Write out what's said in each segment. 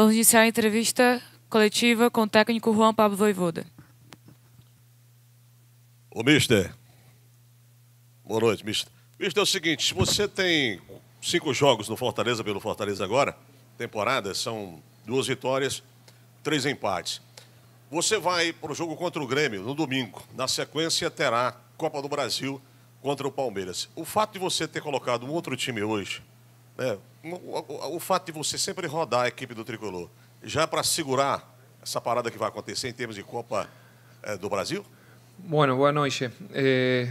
Vamos iniciar a entrevista coletiva com o técnico Juan Pablo Voivoda. Ô, mister. Boa noite, mister. Mister, é o seguinte, você tem cinco jogos no Fortaleza, pelo Fortaleza agora, temporada, são duas vitórias, três empates. Você vai para o jogo contra o Grêmio no domingo. Na sequência, terá Copa do Brasil contra o Palmeiras. O fato de você ter colocado um outro time hoje, né, o, o, fato de você sempre rodar a equipe do Tricolor, já para segurar essa parada que vai acontecer em termos de Copa eh, do Brasil? Bueno, boa noite. Eh...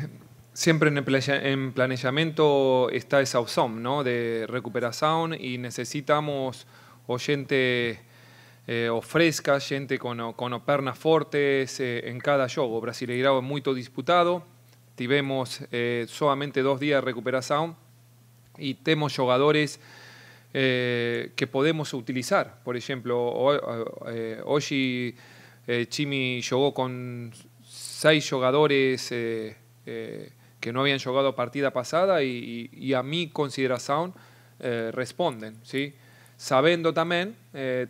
Siempre en planeamiento está esa opción ¿no? de recuperación y necesitamos gente eh, o fresca, gente con, con pernas fuertes eh, en cada juego. Brasileirao es muy disputado, tivemos eh, solamente dos días de recuperación y tenemos jugadores eh, que podemos utilizar. Por ejemplo, o, eh, Oshi eh, Chimi jugó con seis jugadores eh, eh, que no habían jugado a partida pasada y, y, y a mi consideración eh, responden. ¿sí? Sabiendo también,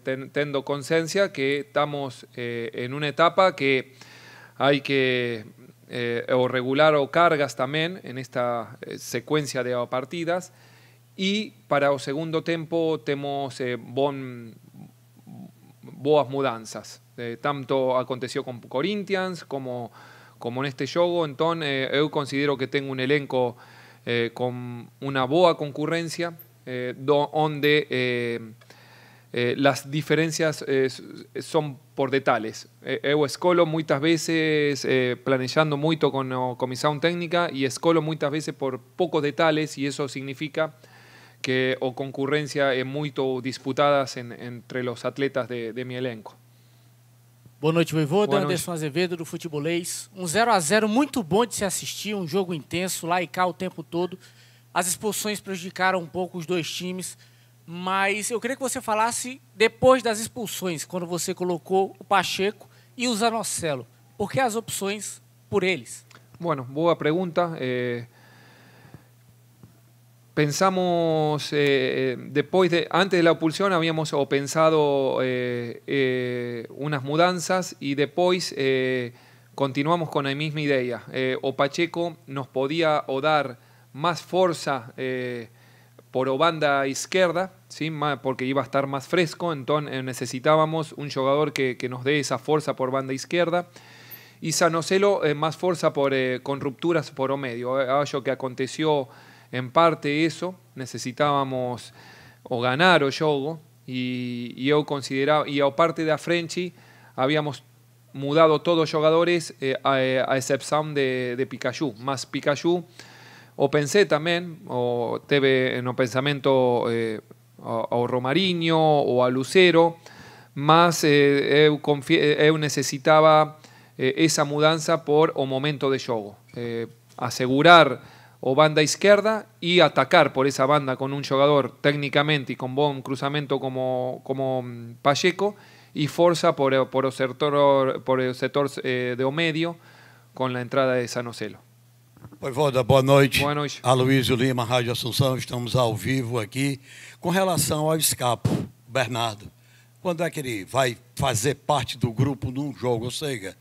ten, tendo conciencia que estamos eh, en una etapa que hay que eh, o regular o cargas también en esta secuencia de partidas. Y para el segundo tiempo tenemos eh, boas mudanzas. Eh, tanto aconteció con Corinthians como, como este juego. entonces Entonces, eh, eu considero que tengo un elenco eh, con una buena boa donde donde las diferencias son por detalles. yo escolo muchas veces eh, planeando mucho con, mi técnica y escolo muchas veces por pocos detalles y eso significa que, a concorrência é muito disputada entre os atletas de, de elenco. Boa noite, Voivoda. Boa Anderson Azevedo, do Futebolês. Um 0 a 0 muito bom de se assistir, um jogo intenso, lá e cá o tempo todo. As expulsões prejudicaram um pouco os dois times, mas eu queria que você falasse depois das expulsões, quando você colocou o Pacheco e o Zanocelo. Por que as opções por eles? Bueno, boa pergunta. Eh... pensamos eh, eh, después de antes de la opulsión habíamos pensado eh, unas mudanzas y después continuamos con la misma idea o Pacheco nos podía o dar más fuerza por banda izquierda ¿sí? porque iba a estar más fresco entonces necesitábamos un jugador que, nos dé esa fuerza por banda izquierda y Sanocelo más fuerza por, con rupturas por o medio algo que aconteció en parte eso, necesitábamos o ganar o jogo y yo consideraba y aparte de a frente habíamos mudado todos los jugadores eh, eh, a, excepción de, de Pikachu, más Pikachu o pensé también, o teve en pensamiento pensamiento eh, a Romariño o a Lucero, más eu, necesitaba esa mudanza por o momento de juego, asegurar o banda izquierda y atacar por esa banda con un jugador técnicamente y con buen cruzamiento como, como mm, Pacheco y força por, por el sector, por el sector eh, de Omedio com a entrada de Sanocelo. Voivoda, boa noite. Boa noite. Aloysio Lima, Rádio Assunção, estamos ao vivo aqui. Com relação ao escapo, Bernardo, quando é que ele vai fazer parte do grupo num jogo, ou seja,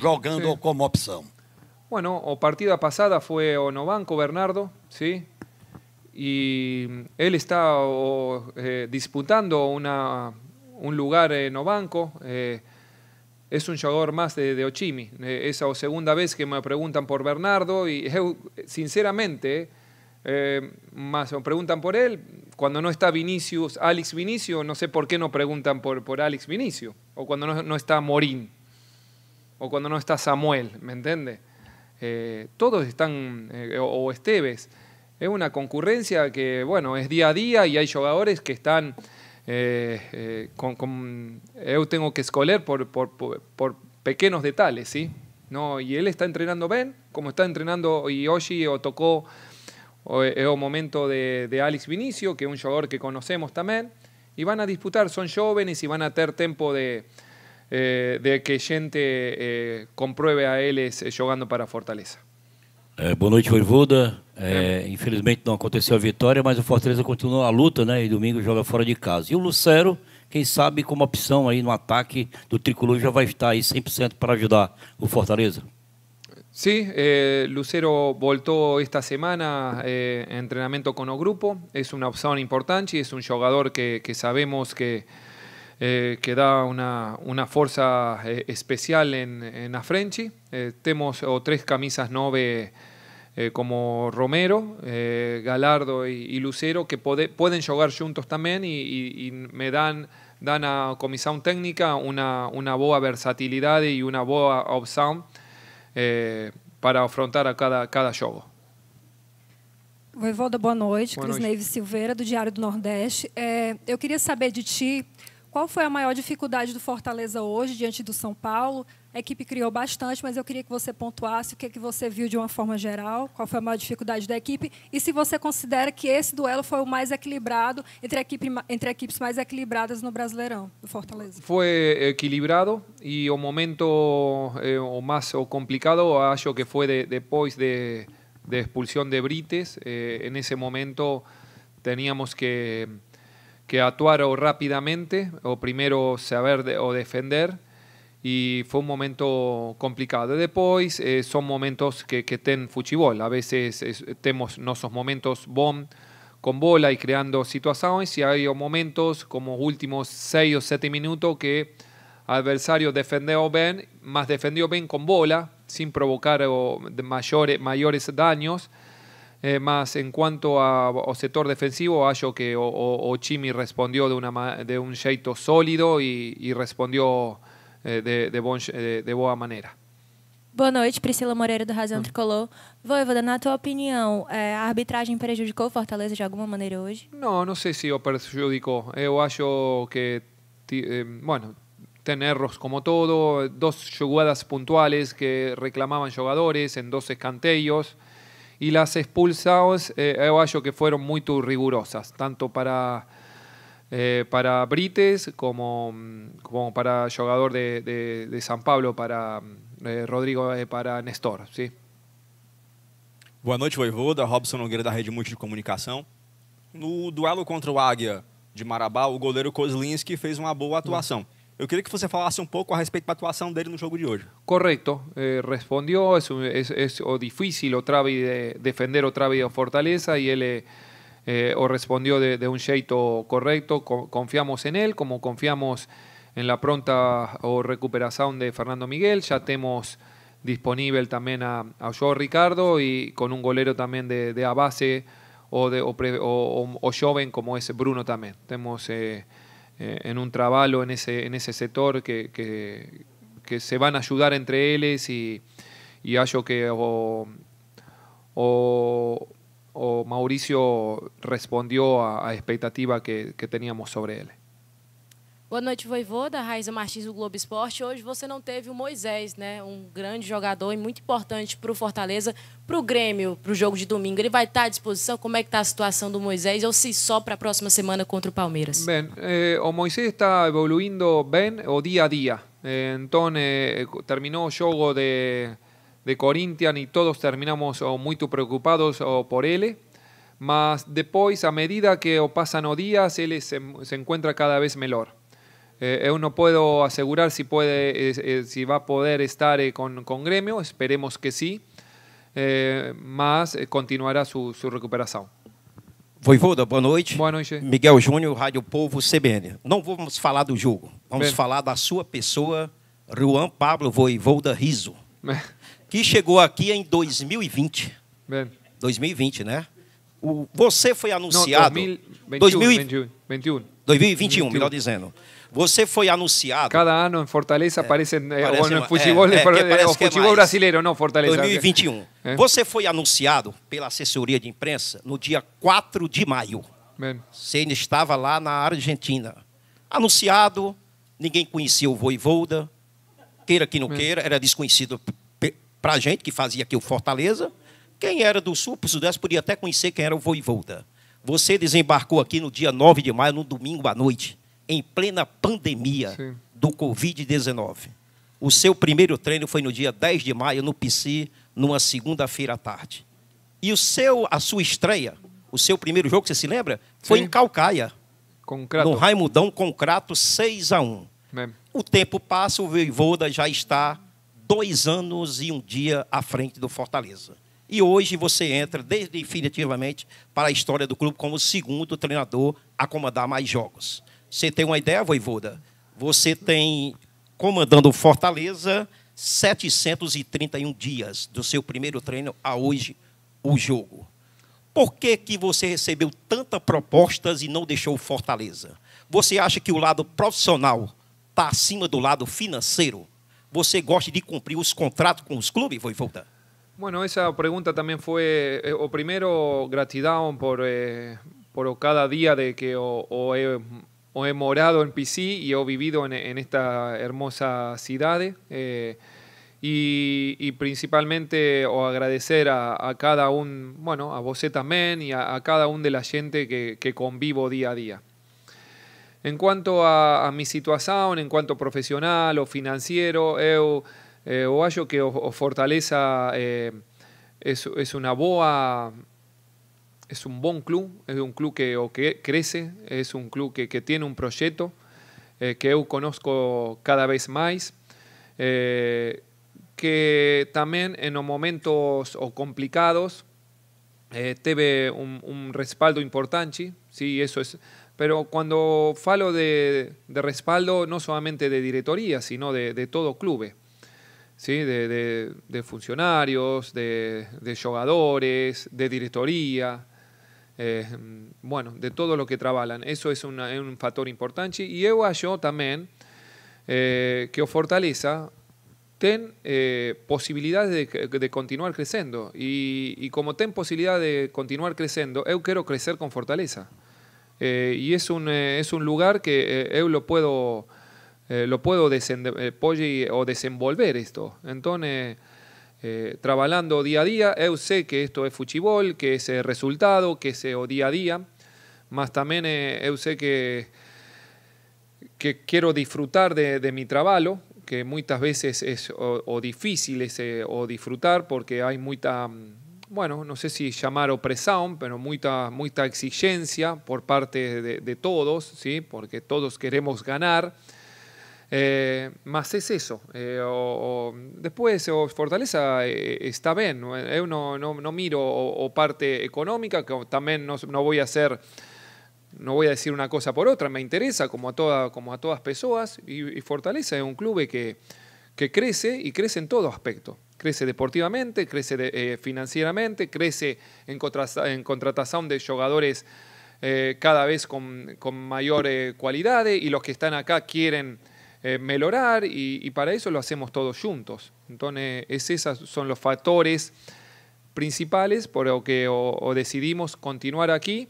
jogando Sim. ou como opção? Bueno, o partida pasada fue Onobanco Bernardo, ¿sí? Y él está eh, disputando un lugar en Obanco. Eh, es un jugador más de, Ochimi. Eh, esa o segunda vez que me preguntan por Bernardo y sinceramente, eh, más preguntan por él. Cuando no está Vinicius, Alex Vinicio, no sé por qué no preguntan por, por Alex Vinicio. O cuando no, no está Morín. O cuando no está Samuel, ¿me entiende? Eh, todos están, eh, o Esteves, es una concurrencia que, bueno, es día a día y hay jugadores que están eh, con, Yo tengo que escoler por, pequeños detalles, ¿sí? No, y él está entrenando bien, como está entrenando Yoshi o tocó el momento de, de, Alex Vinicio, que es un jugador que conocemos también, y van a disputar, son jóvenes y van a tener tiempo de, eh, de que gente eh, compruebe a eles eh, jogando para a Fortaleza. É, boa noite, Voivoda. É, é, infelizmente não aconteceu a vitória, mas o Fortaleza continua a luta, né? E domingo joga fora de casa. E o Lucero, quem sabe como opção aí no ataque do Tricolor, já vai estar aí 100% para ajudar o Fortaleza. Sí, eh, Lucero voltou esta semana eh, entrenamiento con el grupo. Es una opción importante y es un jugador que, que sabemos que, eh, que dá uma, uma força eh, especial na frente. Eh, temos o três camisas nove eh, como Romero, eh, Galardo e, Lucero, que pode, podem jogar juntos também e, me dão dan a comissão técnica uma, uma boa versatilidade e uma boa opção eh, para afrontar a cada, cada jogo. Voivoda, boa noite. Cris Neves Silveira, do Diário do Nordeste. É, eu queria saber de ti qual foi a maior dificuldade do Fortaleza hoje diante do São Paulo? A equipe criou bastante, mas eu queria que você pontuasse o que, é que você viu de uma forma geral, qual foi a maior dificuldade da equipe e se você considera que esse duelo foi o mais equilibrado entre, equipe, entre equipes mais equilibradas no Brasileirão do Fortaleza. Foi equilibrado e o momento eh, o mais o complicado acho que foi de, depois de, de expulsão de Brites. Eh, en momento teníamos que que actuar rápidamente o primero saber o defender y fue un momento complicado. Después eh, son momentos que, que ten fuchibol, a veces tenemos nuestros momentos bom con bola y creando situaciones y hay momentos como últimos 6 o 7 minutos que adversario defendió bien, más defendió bien con bola sin provocar mayores, mayores daños Eh, más en cuanto a sector defensivo, hallo que o, Chimi Ochimi respondió de, una, de un jeito sólido e, respondeu eh, de, de, eh, de, de, boa maneira. Boa noite, Priscila Moreira do Razão hum. Tricolor. Voivoda, na tua opinião, eh, a arbitragem prejudicou Fortaleza de alguma maneira hoje? Não, não sei se o prejudicou. Eu eh, acho que, bueno, tem erros como todo, dos jogadas pontuais que reclamavam jogadores em dois escanteios y las expulsões eh, eu acho que fueron muy rigurosas, tanto para eh, para Brites como, mm, como para jugador de, de, de San Pablo, para mm, eh, Rodrigo, eh, para Nestor, sí. Boa noite, Voivoda. Robson Nogueira, da Rede Multi de Comunicação. No duelo contra o Águia de Marabá, o goleiro Kozlinski fez uma boa hum. atuação. Yo quería que você falase um eh, un poco a actuación de él en el juego de hoy. Correcto, respondió, es, es, o difícil otra vez defender otra vez Fortaleza y él eh, eh, o respondió de, un jeito correcto, confiamos en él, como confiamos en la pronta o recuperación de Fernando Miguel, ya tenemos disponible también a, a Ricardo y con un golero también de, de a base o, de, o, joven como es Bruno también. Tenemos... Eh, en un trabajo en ese, en ese sector que, se van a ayudar entre ellos y, y hallo que o, Mauricio respondió a, la expectativa que teníamos sobre él. Boa noite, Voivô, da Raíssa Martins do Globo Esporte. Hoje você não teve o Moisés, né? Um grande jogador e muito importante para o Fortaleza, para o Grêmio, para o jogo de domingo. Ele vai estar à disposição? Como é que está a situação do Moisés? Ou se só para a próxima semana contra o Palmeiras? Bem, eh, o Moisés está evoluindo bem o dia a dia. Eh, então, eh, terminou o jogo de, de Corinthians e todos terminamos oh, muito preocupados oh, por ele. Mas depois, à medida que passam os dias, ele se, se encontra cada vez melhor. Eh, eh não posso puedo se vai eh, poder estar eh, con, con, Gremio, esperemos que sí, eh, mas eh, continuará sua su recuperação. Voivoda, boa noite. Boa noite. Miguel Júnior, Rádio Povo, CBN. Não vamos falar do jogo, vamos Bem. falar da sua pessoa, Juan Pablo Voivoda Riso, que chegou aqui em 2020. Bem. 2020, né? O, você foi anunciado... Não, 2021. 2021, 2021, 2021. melhor dizendo. Você foi anunciado. Cada ano em Fortaleza é, aparece, futebol, eh, é, é, o eh, eh, é futebol brasileiro, não Fortaleza. 2021. Você foi anunciado pela assessoria de imprensa no dia 4 de maio. Bem. Você ainda estava lá na Argentina. Anunciado, ninguém conhecia o Voivoda, queira que não Bem. queira, era desconhecido para a gente, que fazia aqui o Fortaleza. Quem era do Sul, para o Sudeste, podia até conhecer quem era o Voivoda. Você desembarcou aqui no dia 9 de maio, no domingo à noite em plena pandemia Sim. do Covid-19. O seu primeiro treino foi no dia 10 de maio, no PC, numa segunda-feira à tarde. E o seu, a sua estreia, o seu primeiro jogo, você se lembra? Foi em Calcaia. Concreto. No Raimundão Concrato 6 a 1 é. O tempo passa, o Voivoda já está dois anos e um dia à frente do Fortaleza. E hoje você entra definitivamente para a história do clube como o segundo treinador a comandar mais jogos. Você tem uma ideia, voivoda? Você tem, comandando Fortaleza, 731 dias do seu primeiro treino a hoje, o jogo. Por que, que você recebeu tantas propostas e não deixou o Fortaleza? Você acha que o lado profissional está acima do lado financeiro? Você gosta de cumprir os contratos com os clubes, Voivoda? Bueno, esa pregunta también fue, eh, o primero, gratidão por, eh, por cada día de que o, o he morado en PC y he vivido en, esta hermosa ciudad. Eh, y, principalmente o agradecer a, cada uno, bueno, a vos también y a, cada uno de la gente que, convivo día a día. En cuanto a, mi situación, en cuanto profesional o financiero, yo eh, o hallo que os fortaleza eh, es, es, una boa es un buen club, es un club que, o que crece, es un club que, que tiene un proyecto eh, que yo conozco cada vez más, eh, que también en los momentos o complicados eh, teve un, un, respaldo importante, sí, eso es. Pero cuando falo de, de respaldo, no solamente de directoría, sino de, de todo club, ¿sí? de, de funcionarios, de, jugadores, de directoría, eh, bueno, de todo lo que trabajan. Eso es, un factor importante. Y yo también eh, que Fortaleza ten eh, posibilidades de, continuar creciendo. Y, como ten posibilidad de continuar creciendo, yo quiero crecer con Fortaleza. Eh, y es un, es un lugar que yo lo puedo, lo puedo o desenvolver esto. Entonces, eh, trabajando día a día. yo sé que esto es fuchibol, que es el eh, resultado, que es el eh, día a día, Más también eh, eu sé que, que quiero disfrutar de, mi trabajo, que muchas veces es o, difícil o disfrutar porque hay mucha, mm, bueno, no sé si llamar opresión, pero mucha, mucha exigencia por parte de, de todos, ¿sí? porque todos queremos ganar. Eh, más es eso. Eh, o, después, Fortaleza eh, está bien. no, miro o, parte económica, que también no, no, voy a hacer, no voy a decir una cosa por otra. Me interesa, como a, toda, como a todas personas. Y, Fortaleza es un club que, que crece y crece en todo aspecto. Crece deportivamente, crece financieramente, crece en, en contratación de jugadores cada vez con, con mayor cualidades y los que están acá quieren eh, y, para eso lo hacemos todos juntos. Entonces, es, esos son los factores principales por lo que decidimos continuar aquí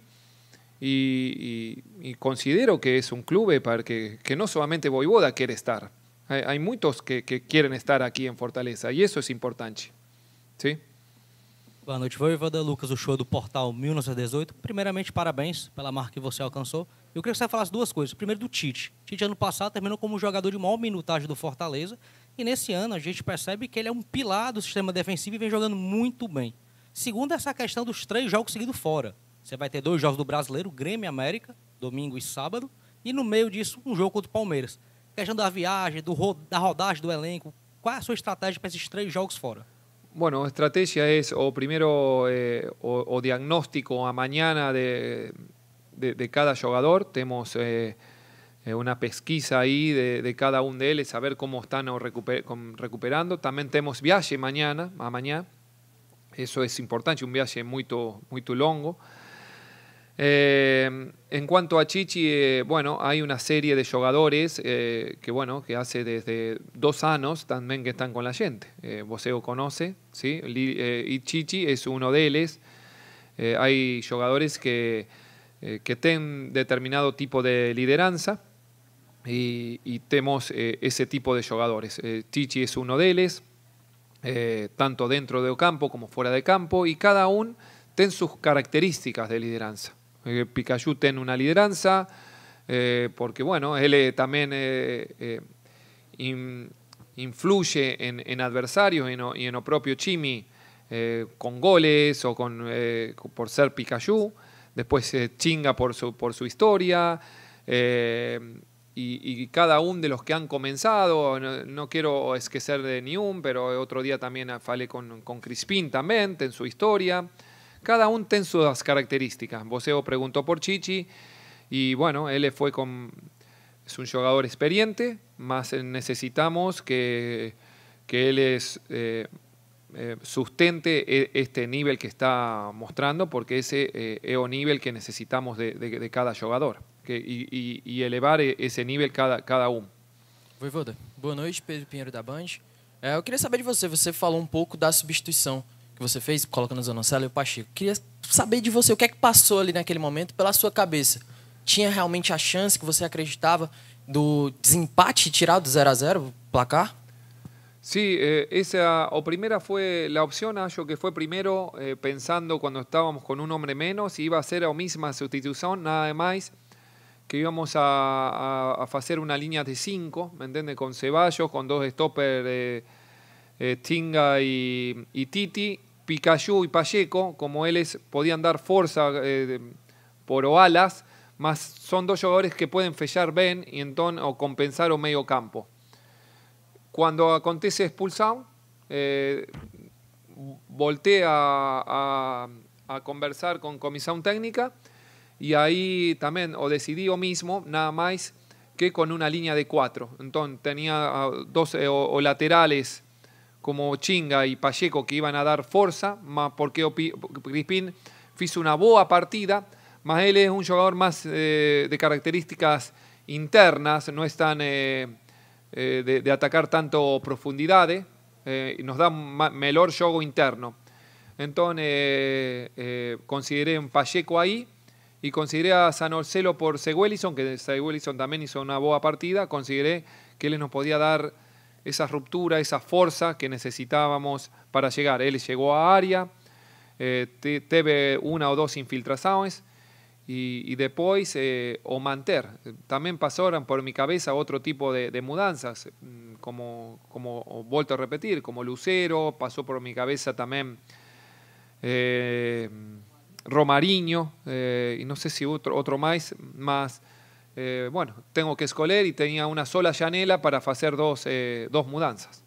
y, considero que es un club para que, que no solamente Boivoda quiere estar. Hay, muchos que, quieren estar aquí en Fortaleza y eso es importante. ¿Sí? Boa noite, Lucas, el show do Portal 1918. E Primeiramente, parabéns pela marca que você alcanzó Eu queria que você falasse duas coisas. Primeiro do Tite. Tite, ano passado, terminou como jogador de maior minutagem do Fortaleza. E nesse ano a gente percebe que ele é um pilar do sistema defensivo e vem jogando muito bem. Segundo, essa questão dos três jogos seguidos fora. Você vai ter dois jogos do brasileiro, Grêmio e América, domingo e sábado. E no meio disso, um jogo contra o Palmeiras. A questão da viagem, do, da rodagem do elenco. Qual é a sua estratégia para esses três jogos fora? Bueno, estrategia é es o primero eh, o, o, diagnóstico a mañana de, de, cada jugador, tenemos eh, eh, una pesquisa ahí de, cada uno de ellos, saber cómo están recuperando. También tenemos viaje mañana, mañana, eso es importante, un viaje muy, muy longo. Eh, en cuanto a Chichi, bueno, hay una serie de jugadores que, bueno, que hace desde dos años también que están con la gente. Voseo conoce, ¿sí? y Chichi es uno de ellos. hay jugadores que eh, que ten determinado tipo de lideranza y, tenemos eh, ese tipo de jugadores. Eh, Chichi es uno de ellos, tanto dentro de campo como fuera de campo, y cada uno tiene sus características de lideranza. Pikachu tiene una lideranza, porque bueno, él también influye en, adversarios y en, el propio Chimi con goles o por ser Pikachu después se chinga por su, por su historia. Eh, y, cada uno de los que han comenzado, no, quiero esquecer de ni un, pero otro día también hablé con, con Crispín también, en su historia. Cada uno tiene sus características. Boseo preguntó por Chichi y bueno, él fue con... Es un jugador experiente, más necesitamos que, él es... Eh, Eh, sustente este nivel que está mostrando, porque ese eh, es eh, nivel que necesitamos de, de, de cada jogador que, y, y, y, elevar esse nível cada, cada um. Voivoda, boa noite, Pedro Pinheiro da Band. É, eu queria saber de você, você falou um pouco da substituição que você fez, colocando o Zanoncelo e o Pacheco. Queria saber de você, o que é que passou ali naquele momento pela sua cabeça? Tinha realmente a chance que você acreditava do desempate tirado do 0 a 0 placar? Sí, eh, esa o primera fue la opción, ah, yo que fue primero eh, pensando cuando estábamos con un hombre menos, iba a ser la misma sustitución, nada de más que íbamos a, hacer una línea de cinco, ¿me entiendes? Con Ceballos, con dos stopper, eh, Tinga y, Titi, Pikachu y Pacheco, como ellos podían dar fuerza por alas, más son dos jugadores que pueden fechar bien y entonces o compensar o medio campo. Cuando acontece expulsado, eh, voltea a, conversar con comisión técnica y ahí también o decidí yo mismo, nada más que con una línea de cuatro. Entonces tenía ah, dos eh, o, laterales como Chinga y Pacheco que iban a dar fuerza, porque Crispín hizo una boa partida, más él es un jugador más eh, de características internas, no es tan... Eh, eh, de, atacar tanto profundidades eh, nos da mejor juego interno. Entonces, eh, consideré un Pacheco ahí y consideré a San Orcelo por Seguelison, que Seguelison también hizo una buena partida. Consideré que él nos podía dar esa ruptura, esa fuerza que necesitábamos para llegar. Él llegó a área, eh, una o dos infiltraciones y, después eh, o manter. También pasaron por mi cabeza otro tipo de, mudanzas, mm, como, como vuelto a repetir, como Lucero, pasó por mi cabeza también eh, Romariño, eh, y no sé si otro, otro más, más bueno, tengo que escoler y tenía una sola llanela para hacer dos, dos mudanzas.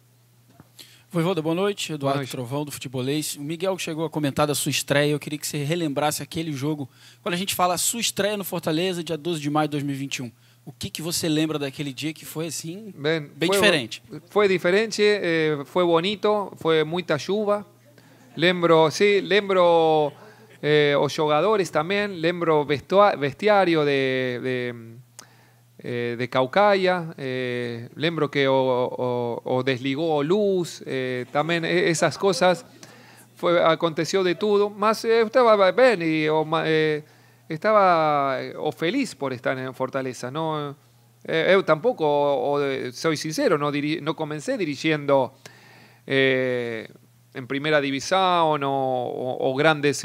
Voivoda, boa noite. Eduardo boa noite. Trovão, do Futebolês. O Miguel chegou a comentar da sua estreia. Eu queria que você relembrasse aquele jogo. Quando a gente fala a sua estreia no Fortaleza, dia 12 de maio de 2021. O que, que você lembra daquele dia que foi assim, bem, bem foi, diferente? Foi diferente, eh, foi bonito, foi muita chuva. Lembro, sim, lembro eh, os jogadores também, lembro vestuário de, de Eh, de Caucaia, eh, lembro que o, desligó o luz, eh, también e-, esas cosas, fue aconteció de todo, más estaba bien, y estaba o feliz por estar en Fortaleza, no tampoco, o, soy sincero, no, no comencé dirigiendo en primera división o, grandes...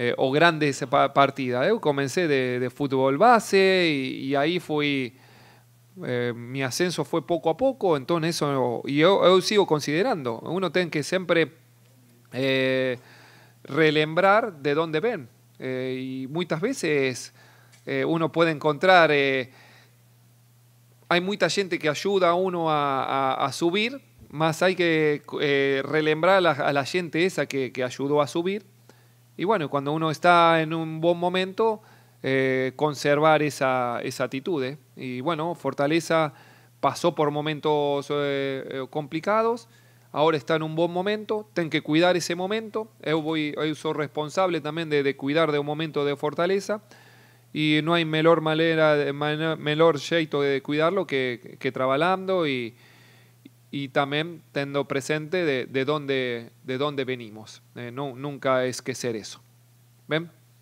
Eh, o grandes partidas. Yo eh, comencé de, fútbol base y, ahí fui... Eh, mi ascenso fue poco a poco, entonces eso, y yo, sigo considerando, uno tiene que siempre relembrar de dónde ven. y muchas veces uno puede encontrar, hay mucha gente que ayuda a uno a, subir, más hay que relembrar a la, gente esa que ayudó a subir y bueno, cuando uno está en un buen momento, eh, conservar esa, esa actitud. ¿eh? Y bueno, Fortaleza pasó por momentos eh, complicados, ahora está en un buen momento, ten que cuidar ese momento. Yo, voy, soy responsable también de, cuidar de un momento de Fortaleza y no hay mejor manera, mejor jeito de cuidarlo que, que trabajando y y también teniendo presente de, dónde, de dónde venimos. Eh, no, nunca es que ser eso. ¿Ven?